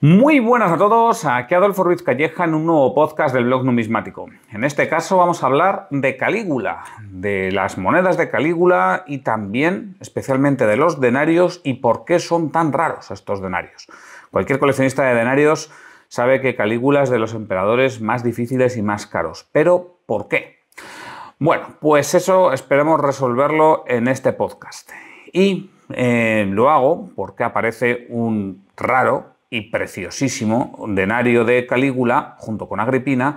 Muy buenas a todos, aquí Adolfo Ruiz Calleja en un nuevo podcast del blog numismático. En este caso vamos a hablar de Calígula, de las monedas de Calígula y también especialmente de los denarios y por qué son tan raros estos denarios. Cualquier coleccionista de denarios sabe que Calígula es de los emperadores más difíciles y más caros, pero ¿por qué? Bueno, pues eso esperemos resolverlo en este podcast. Y eh, lo hago porque aparece un raro y preciosísimo denario de Calígula, junto con Agripina,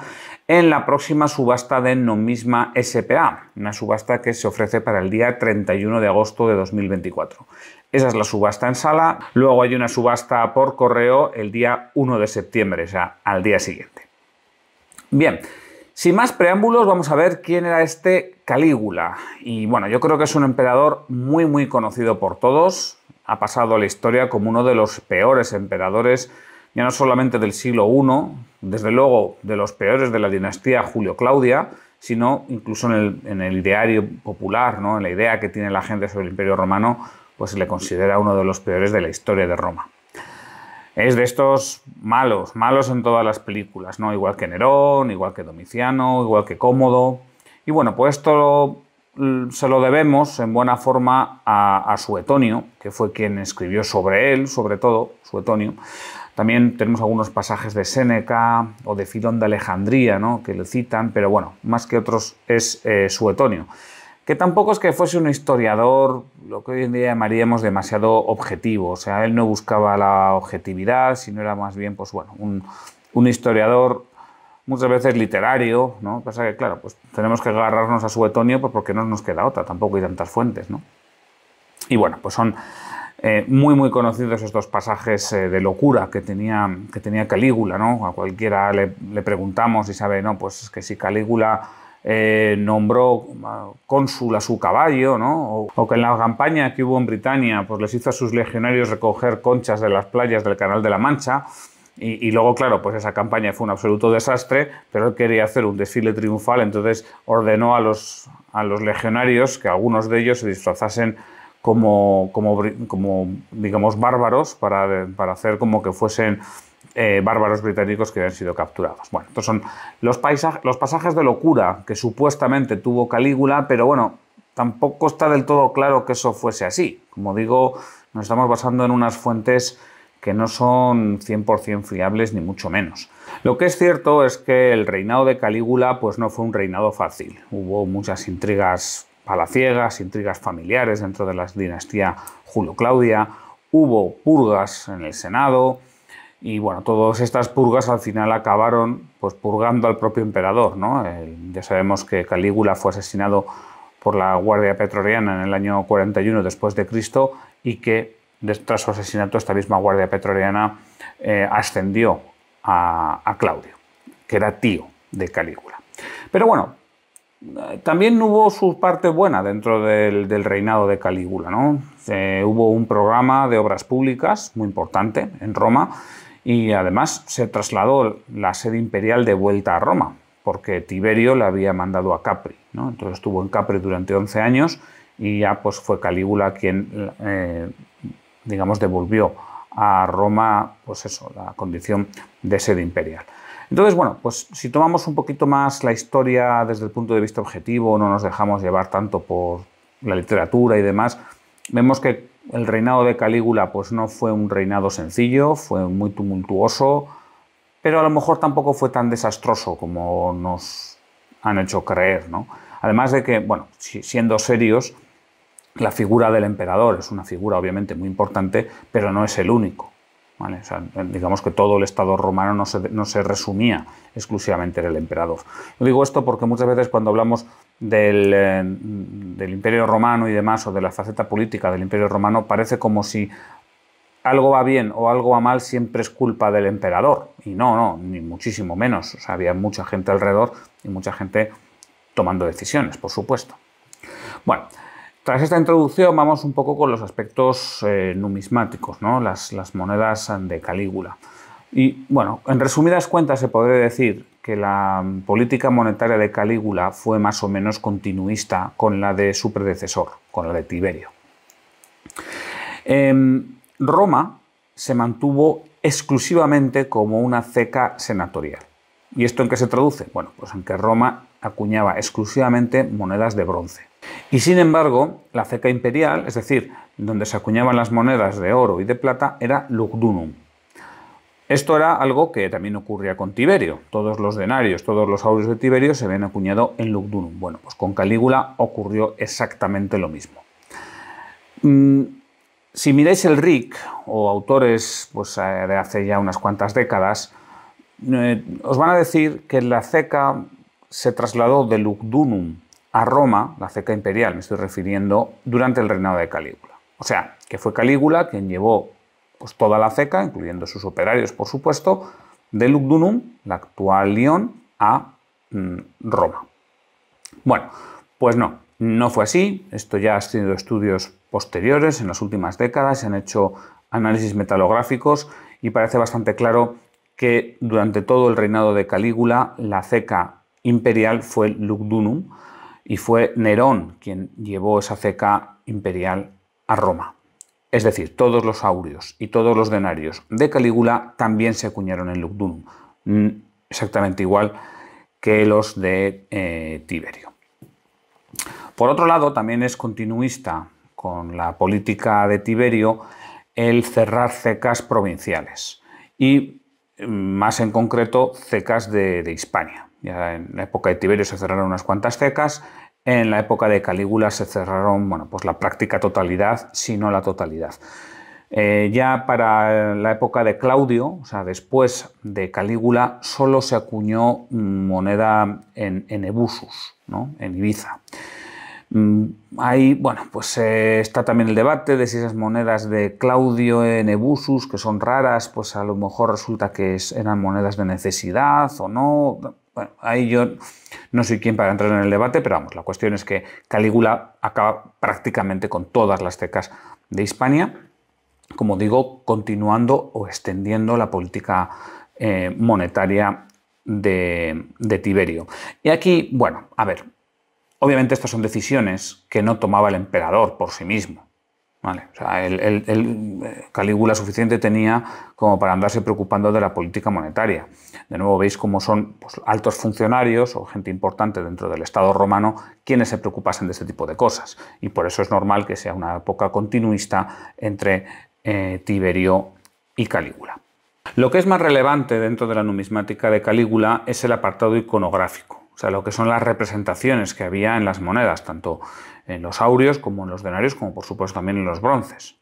en la próxima subasta de Nomisma SPA, una subasta que se ofrece para el día 31 de agosto de 2024. Esa es la subasta en sala, luego hay una subasta por correo el día 1 de septiembre, o sea, al día siguiente. Bien, sin más preámbulos, vamos a ver quién era este Calígula. Y bueno, yo creo que es un emperador muy, muy conocido por todos, ha pasado a la historia como uno de los peores emperadores, ya no solamente del siglo I, desde luego de los peores de la dinastía Julio-Claudia, sino incluso en el, diario popular, ¿no? en la idea que tiene la gente sobre el Imperio Romano, pues se le considera uno de los peores de la historia de Roma. Es de estos malos, malos en todas las películas, ¿no? igual que Nerón, igual que Domiciano, igual que Cómodo. Y bueno, pues esto se lo debemos en buena forma a, Suetonio, que fue quien escribió sobre él, sobre todo Suetonio. También tenemos algunos pasajes de Séneca o de Filón de Alejandría que le citan, pero bueno, más que otros es eh, Suetonio, que tampoco es que fuese un historiador, lo que hoy en día llamaríamos demasiado objetivo, o sea, él no buscaba la objetividad, sino era más bien pues, bueno, un, un historiador muchas veces literario, ¿no? Pasa que, claro, pues tenemos que agarrarnos a su etonio pues, porque no nos queda otra, tampoco hay tantas fuentes, ¿no? Y bueno, pues son eh, muy, muy conocidos estos pasajes eh, de locura que tenía, que tenía Calígula, ¿no? A cualquiera le, preguntamos y sabe, no, pues es que si Calígula eh, nombró cónsul a su caballo, ¿no? O, que en la campaña que hubo en Britania, pues les hizo a sus legionarios recoger conchas de las playas del Canal de la Mancha, y, luego, claro, pues esa campaña fue un absoluto desastre, pero él quería hacer un desfile triunfal, entonces ordenó a los, a los legionarios que algunos de ellos se disfrazasen como, como, digamos, bárbaros para, para hacer como que fuesen eh, bárbaros británicos que habían sido capturados. Bueno, estos son los, los pasajes de locura que supuestamente tuvo Calígula, pero bueno, tampoco está del todo claro que eso fuese así. Como digo, nos estamos basando en unas fuentes que no son 100% fiables ni mucho menos. Lo que es cierto es que el reinado de Calígula pues no fue un reinado fácil. Hubo muchas intrigas palaciegas, intrigas familiares dentro de la dinastía Julio-Claudia, hubo purgas en el Senado y bueno, todas estas purgas al final acabaron pues purgando al propio emperador, ¿no? ya sabemos que Calígula fue asesinado por la Guardia Pretoriana en el año 41 después de Cristo y que tras su asesinato, esta misma guardia Petroleana eh, ascendió a, Claudio, que era tío de Calígula. Pero bueno, eh, también hubo su parte buena dentro del, reinado de Calígula. ¿no? hubo un programa de obras públicas muy importante en Roma y además se trasladó la sede imperial de vuelta a Roma, porque Tiberio la había mandado a Capri. Entonces estuvo en Capri durante 11 años y ya pues, fue Calígula quien eh, digamos, devolvió a Roma, pues eso, la condición de sede imperial. Entonces, bueno, pues si tomamos un poquito más la historia desde el punto de vista objetivo, no nos dejamos llevar tanto por la literatura y demás, vemos que el reinado de Calígula pues no fue un reinado sencillo, fue muy tumultuoso, pero a lo mejor tampoco fue tan desastroso como nos han hecho creer, Además de que, bueno, siendo serios, la figura del emperador es una figura obviamente muy importante, pero no es el único. digamos que todo el Estado romano no se, resumía exclusivamente en el emperador. Yo digo esto porque muchas veces cuando hablamos eh, del, imperio romano y demás, o de la faceta política del imperio romano, parece como si algo va bien o algo va mal siempre es culpa del emperador. Y no, no, ni muchísimo menos. había mucha gente alrededor y mucha gente tomando decisiones, por supuesto. Bueno, tras esta introducción vamos un poco con los aspectos eh, numismáticos, las, monedas de Calígula. Y bueno, en resumidas cuentas se podría decir que la política monetaria de Calígula fue más o menos continuista con la de su predecesor, con la de Tiberio. Em, Roma se mantuvo exclusivamente como una ceca senatorial. ¿Y esto en qué se traduce? Bueno, pues en que Roma acuñaba exclusivamente monedas de bronce y sin embargo, la ceca imperial, es decir, donde se acuñaban las monedas de oro y de plata, era Lugdunum. Esto era algo que también ocurría con Tiberio. Todos los denarios, todos los aureos de Tiberio se habían acuñado en Lugdunum. Bueno, pues con Calígula ocurrió exactamente lo mismo. Mm, si miráis el RIC o autores pues, eh, de hace ya unas cuantas décadas, eh, os van a decir que la ceca se trasladó de Lugdunum a Roma, la ceca imperial, me estoy refiriendo, durante el reinado de Calígula. O sea, que fue Calígula quien llevó pues, toda la ceca, incluyendo sus operarios, por supuesto, de Lugdunum, la actual León, a mm, Roma. Bueno, pues no, no fue así. Esto ya ha sido estudios posteriores, en las últimas décadas se han hecho análisis metalográficos y parece bastante claro que durante todo el reinado de Calígula la ceca imperial fue Lugdunum, y fue Nerón quien llevó esa ceca imperial a Roma. Es decir, todos los aureos y todos los denarios de Calígula también se acuñaron en Lugdunum, mm, exactamente igual que los de eh, Tiberio. Por otro lado, también es continuista con la política de Tiberio el cerrar cecas provinciales y mm, más en concreto cecas de, de Hispania. Ya en la época de Tiberio se cerraron unas cuantas cecas, en la época de Calígula se cerraron, bueno, pues la práctica totalidad, si no la totalidad. Eh, ya para la época de Claudio, o sea, después de Calígula, solo se acuñó mm, moneda en, Ebusus, en Ibiza. Mm, ahí, bueno, pues eh, está también el debate de si esas monedas de Claudio en Ebusus, que son raras, pues a lo mejor resulta que eran monedas de necesidad o no. Bueno, ahí yo no soy quien para entrar en el debate, pero vamos, la cuestión es que Calígula acaba prácticamente con todas las tecas de Hispania, como digo, continuando o extendiendo la política eh, monetaria de Tiberio. Y aquí, bueno, a ver, obviamente estas son decisiones que no tomaba el emperador por sí mismo. Calígula suficiente tenía como para andarse preocupando de la política monetaria. De nuevo, veis cómo son pues, altos funcionarios o gente importante dentro del Estado romano quienes se preocupasen de este tipo de cosas. Y por eso es normal que sea una época continuista entre eh, Tiberio y Calígula. Lo que es más relevante dentro de la numismática de Calígula es el apartado iconográfico o sea, lo que son las representaciones que había en las monedas, tanto en los aureos como en los denarios, como por supuesto también en los bronces.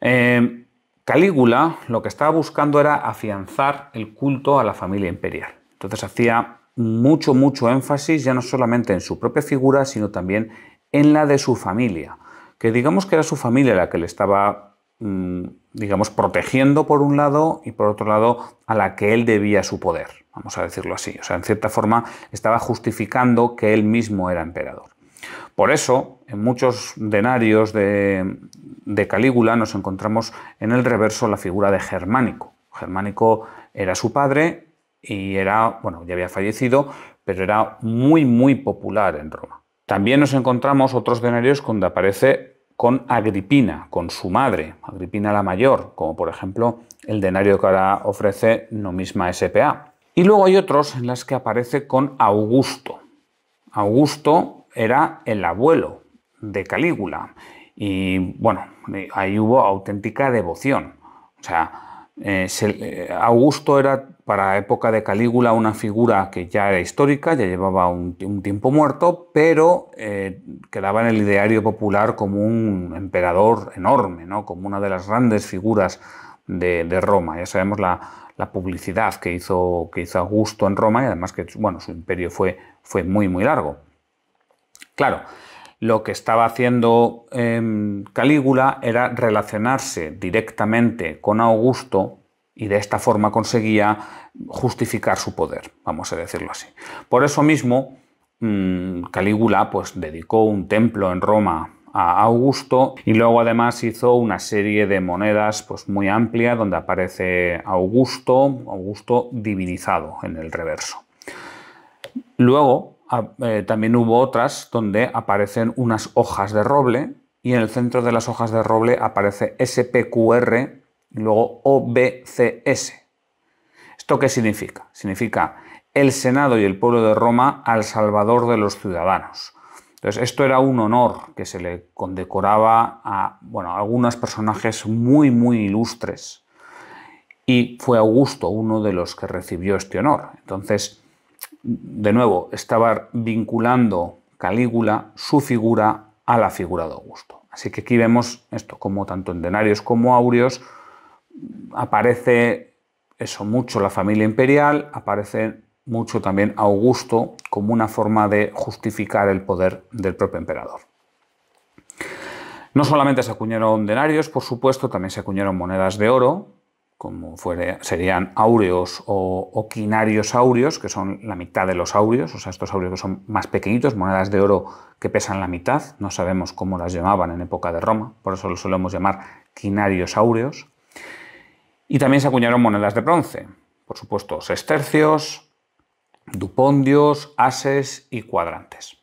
Eh, Calígula lo que estaba buscando era afianzar el culto a la familia imperial. Entonces hacía mucho, mucho énfasis ya no solamente en su propia figura, sino también en la de su familia, que digamos que era su familia la que le estaba, mm, digamos, protegiendo por un lado y por otro lado a la que él debía su poder vamos a decirlo así. O sea, en cierta forma estaba justificando que él mismo era emperador. Por eso, en muchos denarios de, Calígula nos encontramos en el reverso la figura de Germánico. Germánico era su padre y era, bueno, ya había fallecido, pero era muy, muy popular en Roma. También nos encontramos otros denarios donde aparece con Agripina, con su madre, Agripina la mayor, como por ejemplo el denario que ahora ofrece misma SPA. Y luego hay otros en las que aparece con Augusto. Augusto era el abuelo de Calígula y bueno, ahí hubo auténtica devoción. O sea, eh, eh, Augusto era para época de Calígula una figura que ya era histórica, ya llevaba un, tiempo muerto, pero eh, quedaba en el ideario popular como un emperador enorme, como una de las grandes figuras de, de Roma. Ya sabemos la, la publicidad que hizo, que hizo Augusto en Roma y además que bueno, su imperio fue, fue muy, muy largo. Claro, lo que estaba haciendo em, Calígula era relacionarse directamente con Augusto y de esta forma conseguía justificar su poder, vamos a decirlo así. Por eso mismo, mm, Calígula pues, dedicó un templo en Roma a Augusto y luego además hizo una serie de monedas pues muy amplia donde aparece Augusto, Augusto divinizado en el reverso. Luego eh, también hubo otras donde aparecen unas hojas de roble y en el centro de las hojas de roble aparece SPQR y luego OBCS. ¿Esto qué significa? Significa el Senado y el pueblo de Roma al salvador de los ciudadanos. Entonces, esto era un honor que se le condecoraba a, bueno, algunos personajes muy, muy ilustres. Y fue Augusto uno de los que recibió este honor. Entonces, de nuevo, estaba vinculando Calígula, su figura, a la figura de Augusto. Así que aquí vemos esto, como tanto en denarios como aureos aparece eso mucho la familia imperial, aparece mucho también Augusto como una forma de justificar el poder del propio emperador. No solamente se acuñaron denarios, por supuesto, también se acuñaron monedas de oro, como serían áureos o, quinarios áureos, que son la mitad de los áureos, o sea, estos áureos que son más pequeñitos, monedas de oro que pesan la mitad, no sabemos cómo las llamaban en época de Roma, por eso los solemos llamar quinarios áureos. Y también se acuñaron monedas de bronce, por supuesto, sestercios, dupondios, ases y cuadrantes.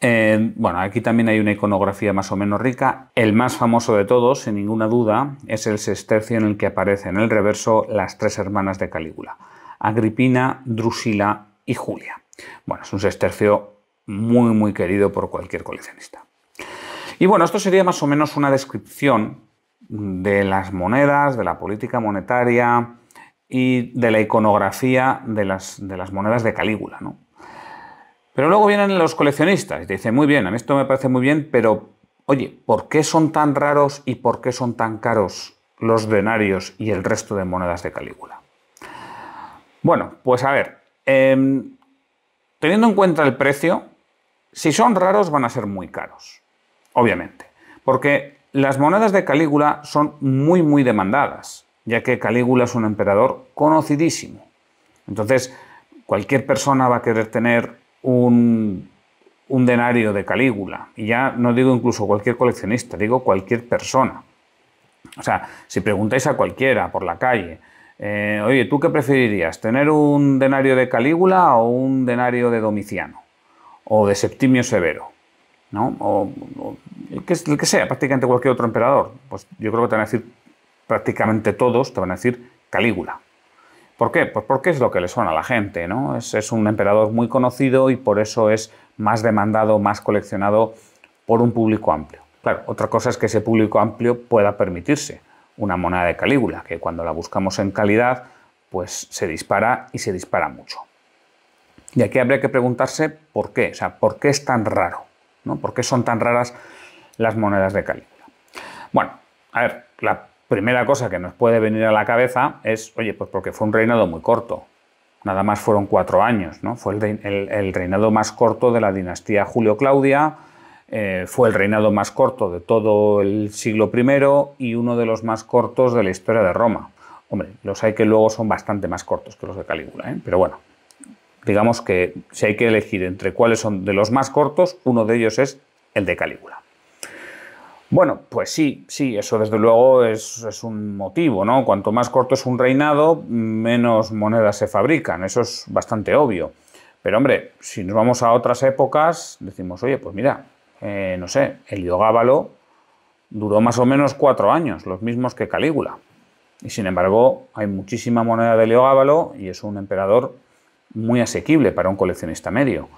Eh, bueno, aquí también hay una iconografía más o menos rica. El más famoso de todos, sin ninguna duda, es el sestercio en el que aparecen en el reverso las tres hermanas de Calígula, Agripina, Drusila y Julia. Bueno, es un sestercio muy, muy querido por cualquier coleccionista. Y bueno, esto sería más o menos una descripción de las monedas, de la política monetaria, y de la iconografía de las, monedas de Calígula. ¿no? Pero luego vienen los coleccionistas y dicen, muy bien, a mí esto me parece muy bien, pero oye, ¿por qué son tan raros y por qué son tan caros los denarios y el resto de monedas de Calígula? Bueno, pues a ver, em, teniendo en cuenta el precio, si son raros van a ser muy caros, obviamente, porque las monedas de Calígula son muy, muy demandadas ya que Calígula es un emperador conocidísimo. Entonces, cualquier persona va a querer tener un, denario de Calígula. Y ya no digo incluso cualquier coleccionista, digo cualquier persona. O sea, si preguntáis a cualquiera por la calle, eh, oye, ¿tú qué preferirías? ¿Tener un denario de Calígula o un denario de Domiciano? O de Septimio Severo, ¿no? O, el, que, sea, prácticamente cualquier otro emperador. Pues yo creo que te van a decir prácticamente todos te van a decir Calígula. ¿Por qué? Pues porque es lo que le suena a la gente, ¿no? Es, un emperador muy conocido y por eso es más demandado, más coleccionado por un público amplio. Claro, otra cosa es que ese público amplio pueda permitirse una moneda de Calígula, que cuando la buscamos en calidad, pues se dispara y se dispara mucho. Y aquí habría que preguntarse por qué, o sea, por qué es tan raro, ¿no? ¿Por qué son tan raras las monedas de Calígula? Bueno, a ver, la primera cosa que nos puede venir a la cabeza es, oye, pues porque fue un reinado muy corto. Nada más fueron cuatro años, ¿no? Fue el, reinado más corto de la dinastía Julio-Claudia, eh, fue el reinado más corto de todo el siglo I y uno de los más cortos de la historia de Roma. Hombre, los hay que luego son bastante más cortos que los de Calígula, ¿eh? pero bueno, digamos que si hay que elegir entre cuáles son de los más cortos, uno de ellos es el de Calígula. Bueno, pues sí, sí, eso desde luego es, un motivo, ¿no? Cuanto más corto es un reinado, menos monedas se fabrican, eso es bastante obvio. Pero hombre, si nos vamos a otras épocas, decimos, oye, pues mira, eh, no sé, Heliogábalo duró más o menos cuatro años, los mismos que Calígula. Y sin embargo, hay muchísima moneda de leogábalo y es un emperador muy asequible para un coleccionista medio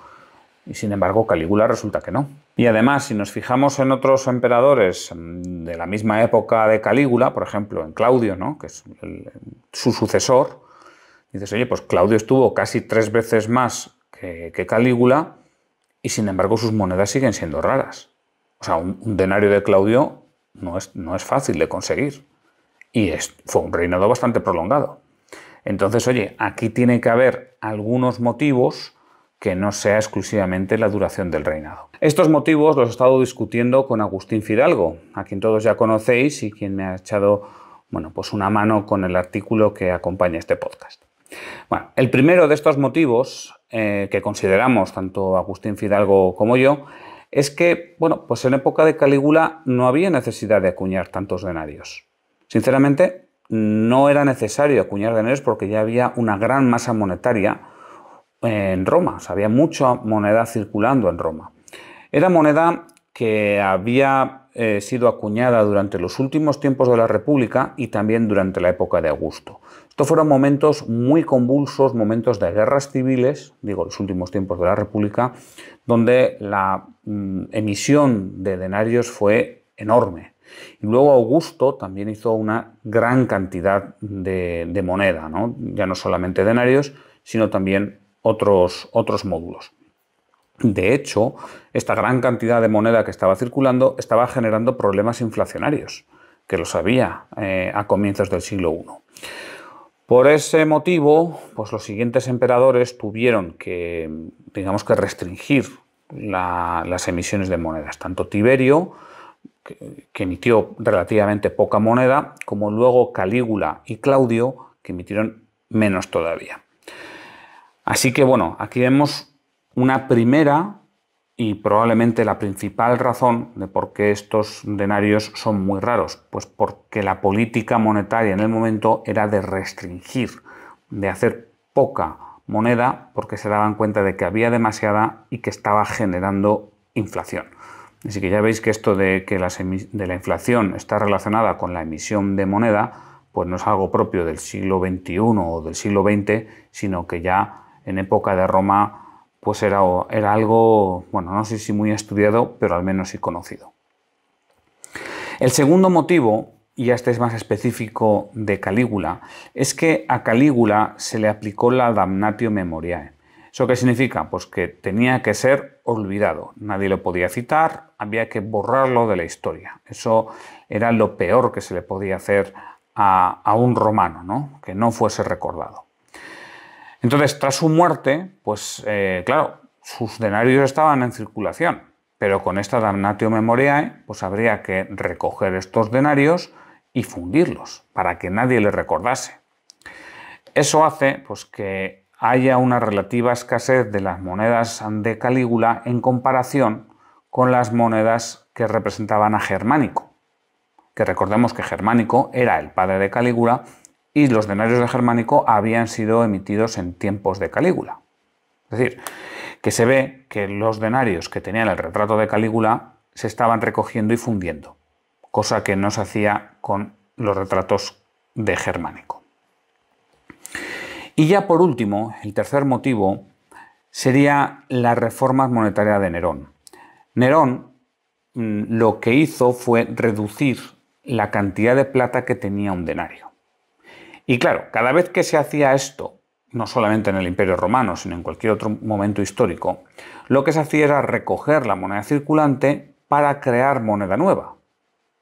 y sin embargo Calígula resulta que no. Y además, si nos fijamos en otros emperadores mm, de la misma época de Calígula, por ejemplo, en Claudio, ¿no? que es su sucesor, dices, oye, pues Claudio estuvo casi tres veces más que, Calígula y sin embargo sus monedas siguen siendo raras. O sea, un, denario de Claudio no es, no es, fácil de conseguir y es, fue un reinado bastante prolongado. Entonces, oye, aquí tiene que haber algunos motivos que no sea exclusivamente la duración del reinado. Estos motivos los he estado discutiendo con Agustín Fidalgo, a quien todos ya conocéis y quien me ha echado bueno, pues una mano con el artículo que acompaña este podcast. Bueno, el primero de estos motivos eh, que consideramos tanto Agustín Fidalgo como yo es que, bueno, pues en época de Calígula no había necesidad de acuñar tantos denarios. Sinceramente, no era necesario acuñar denarios porque ya había una gran masa monetaria en Roma, había mucha moneda circulando en Roma. Era moneda que había eh, sido acuñada durante los últimos tiempos de la República y también durante la época de Augusto. Estos fueron momentos muy convulsos, momentos de guerras civiles, digo, los últimos tiempos de la República, donde la mm, emisión de denarios fue enorme. Y luego Augusto también hizo una gran cantidad de, moneda, ya no solamente denarios, sino también otros, otros módulos. De hecho, esta gran cantidad de moneda que estaba circulando estaba generando problemas inflacionarios, que los había eh, a comienzos del siglo I. Por ese motivo, pues los siguientes emperadores tuvieron que, digamos que restringir las emisiones de monedas, tanto Tiberio, que emitió relativamente poca moneda, como luego Calígula y Claudio, que emitieron menos todavía. Así que bueno, aquí vemos una primera y probablemente la principal razón de por qué estos denarios son muy raros, pues porque la política monetaria en el momento era de restringir, de hacer poca moneda porque se daban cuenta de que había demasiada y que estaba generando inflación. Así que ya veis que esto de que la, inflación está relacionada con la emisión de moneda, pues no es algo propio del siglo XXI o del siglo XX, sino que ya en época de Roma, pues era, era algo, bueno, no sé si muy estudiado, pero al menos sí conocido. El segundo motivo, y este es más específico de Calígula, es que a Calígula se le aplicó la damnatio memoriae. ¿Eso qué significa? Pues que tenía que ser olvidado. Nadie lo podía citar, había que borrarlo de la historia. Eso era lo peor que se le podía hacer a, a un romano, ¿no? que no fuese recordado. Entonces, tras su muerte, pues eh, claro, sus denarios estaban en circulación, pero con esta damnatio memoriae, pues habría que recoger estos denarios y fundirlos para que nadie le recordase. Eso hace pues, que haya una relativa escasez de las monedas de Calígula en comparación con las monedas que representaban a Germánico. Que recordemos que Germánico era el padre de Calígula y los denarios de germánico habían sido emitidos en tiempos de Calígula. Es decir, que se ve que los denarios que tenían el retrato de Calígula se estaban recogiendo y fundiendo, cosa que no se hacía con los retratos de germánico. Y ya por último, el tercer motivo sería la reforma monetaria de Nerón. Nerón mm, lo que hizo fue reducir la cantidad de plata que tenía un denario. Y claro, cada vez que se hacía esto, no solamente en el Imperio Romano, sino en cualquier otro momento histórico, lo que se hacía era recoger la moneda circulante para crear moneda nueva.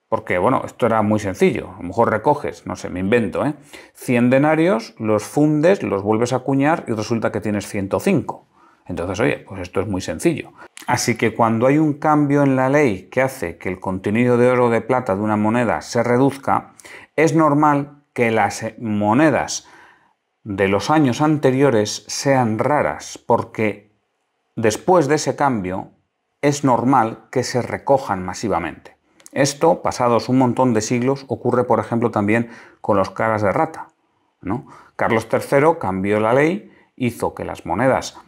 Porque, bueno, esto era muy sencillo. A lo mejor recoges, no sé, me invento, ¿eh? 100 denarios, los fundes, los vuelves a acuñar y resulta que tienes 105. Entonces, oye, pues esto es muy sencillo. Así que cuando hay un cambio en la ley que hace que el contenido de oro o de plata de una moneda se reduzca, es normal que las monedas de los años anteriores sean raras, porque después de ese cambio es normal que se recojan masivamente. Esto, pasados un montón de siglos, ocurre, por ejemplo, también con los caras de rata. ¿no? Carlos III cambió la ley, hizo que las monedas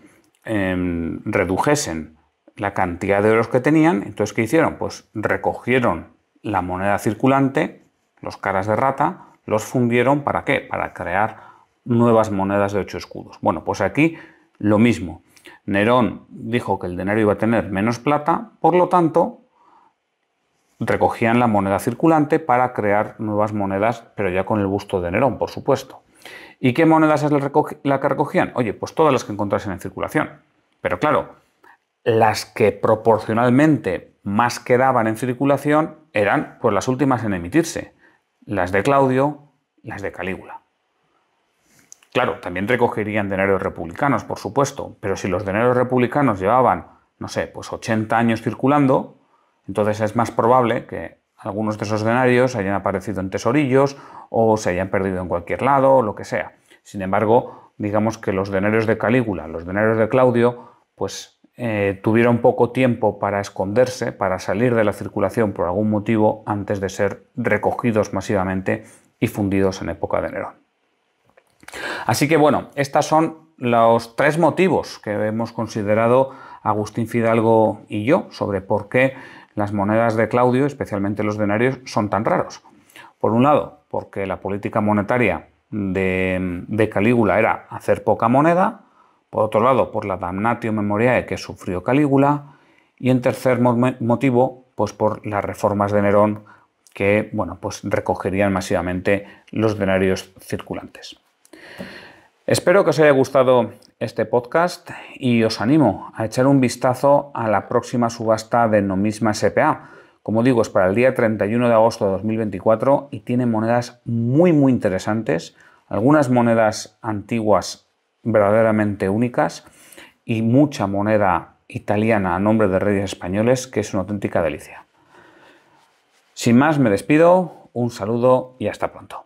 em, redujesen la cantidad de euros que tenían. Entonces, ¿qué hicieron? Pues recogieron la moneda circulante, los caras de rata, los fundieron para qué? Para crear nuevas monedas de ocho escudos. Bueno, pues aquí lo mismo. Nerón dijo que el denario iba a tener menos plata, por lo tanto, recogían la moneda circulante para crear nuevas monedas, pero ya con el busto de Nerón, por supuesto. ¿Y qué monedas es la que recogían? Oye, pues todas las que encontrasen en circulación. Pero claro, las que proporcionalmente más quedaban en circulación eran pues, las últimas en emitirse las de Claudio, las de Calígula. Claro, también recogerían denarios republicanos, por supuesto, pero si los denarios republicanos llevaban, no sé, pues 80 años circulando, entonces es más probable que algunos de esos denarios hayan aparecido en tesorillos o se hayan perdido en cualquier lado o lo que sea. Sin embargo, digamos que los denarios de Calígula, los denarios de Claudio, pues eh, tuvieron poco tiempo para esconderse, para salir de la circulación por algún motivo antes de ser recogidos masivamente y fundidos en época de enero. Así que bueno, estos son los tres motivos que hemos considerado Agustín Fidalgo y yo sobre por qué las monedas de Claudio, especialmente los denarios, son tan raros. Por un lado, porque la política monetaria de Calígula era hacer poca moneda, por otro lado por la damnatio memoriae que sufrió Calígula, y en tercer motivo, pues por las reformas de Nerón que bueno, pues recogerían masivamente los denarios circulantes. Espero que os haya gustado este podcast y os animo a echar un vistazo a la próxima subasta de Nomisma SPA. Como digo, es para el día 31 de agosto de 2024 y tiene monedas muy muy interesantes, algunas monedas antiguas verdaderamente únicas y mucha moneda italiana a nombre de reyes españoles que es una auténtica delicia. Sin más, me despido, un saludo y hasta pronto.